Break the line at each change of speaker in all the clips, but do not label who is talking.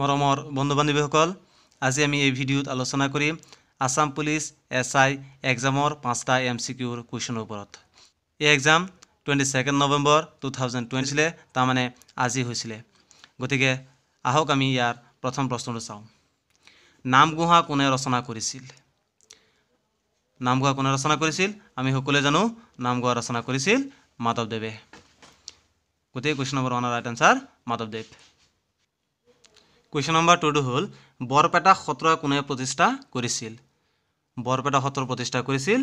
মৰমৰ বন্ধু বান্ধৱীসকল আজি আমি এই ভিডিঅ'ত আলোচনা কৰিম আছাম পুলিচ এছ আই এক্সামৰ পাঁচটা এম চি কিউৰ কুৱেশ্যনৰ ওপৰত এই exam twenty second November two thousand টুৱেণ্টিলে তাৰমানে আজি হৈছিলে গতিকে আহক আমি ইয়াৰ প্ৰথম প্ৰশ্নটো চাওঁ নামগুহা কোনে ৰচনা কৰিছিল নামগুহা কোনে ৰচনা কৰিছিল আমি সকলোৱে জানো নামগুহা ৰচনা কৰিছিল মাধৱদেৱে গোটেই কুৱেশ্যন নম্বৰ ওৱানৰ ৰাইট এনচাৰ মাধৱদেৱ কুৱেশ্যন নম্বৰ টুটো হ'ল বৰপেটা সত্ৰ কোনে প্ৰতিষ্ঠা কৰিছিল বৰপেটা সত্ৰ প্ৰতিষ্ঠা কৰিছিল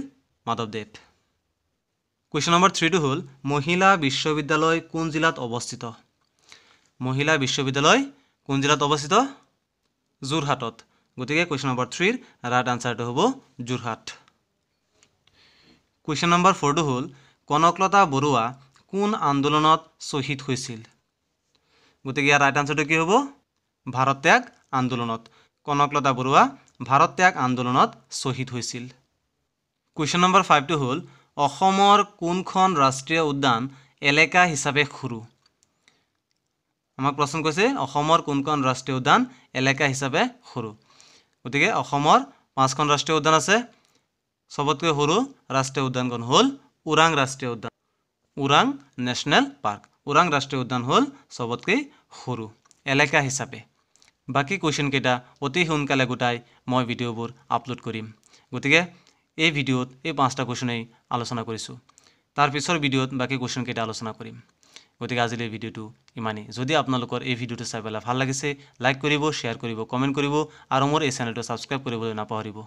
মাধৱদেৱ কুৱেশ্যন নম্বৰ থ্ৰীটো হ'ল মহিলা বিশ্ববিদ্যালয় কোন জিলাত অৱস্থিত মহিলা বিশ্ববিদ্যালয় কোন জিলাত অৱস্থিত যোৰহাটত গতিকে কুৱেশ্যন নম্বৰ থ্ৰীৰ ৰাইট আনচাৰটো হ'ব যোৰহাট কুৱেশ্যন নম্বৰ ফ'ৰটো হ'ল কনকলতা বৰুৱা কোন আন্দোলনত শ্বহীদ হৈছিল গতিকে ইয়াৰ ৰাইট আনচাৰটো কি হ'ব ভাৰত ত্যাগ আন্দোলনত কনকলতা বৰুৱা ভাৰত ত্যাগ আন্দোলনত শ্বহীদ হৈছিল কুৱেশ্যন নম্বৰ ফাইভটো হ'ল অসমৰ কোনখন ৰাষ্ট্ৰীয় উদ্যান এলেকা হিচাপে সৰু আমাক প্ৰশ্ন কৈছে অসমৰ কোনখন ৰাষ্ট্ৰীয় উদ্যান এলেকা হিচাপে সৰু গতিকে অসমৰ পাঁচখন ৰাষ্ট্ৰীয় উদ্যান আছে চবতকৈ সৰু ৰাষ্ট্ৰীয় উদ্যানখন হ'ল ওৰাং ৰাষ্ট্ৰীয় উদ্যান ওৰাং নেশ্যনেল পাৰ্ক ওৰাং ৰাষ্ট্ৰীয় উদ্যান হ'ল চবতকৈ সৰু এলেকা হিচাপে বাকী কুৱেশ্যনকেইটা অতি সোনকালে গোটাই মই ভিডিঅ'বোৰ আপলোড কৰিম গতিকে এই ভিডিঅ'ত এই পাঁচটা কুৱেশ্যনেই আলোচনা কৰিছোঁ তাৰ পিছৰ ভিডিঅ'ত বাকী কুৱেশ্যনকেইটা আলোচনা কৰিম গতিকে আজিলৈ এই ভিডিঅ'টো ইমানেই যদি আপোনালোকৰ এই ভিডিঅ'টো চাই পেলাই ভাল লাগিছে লাইক কৰিব শ্বেয়াৰ কৰিব কমেণ্ট কৰিব আৰু মোৰ এই চেনেলটো ছাবস্ক্ৰাইব কৰিবলৈ নাপাহৰিব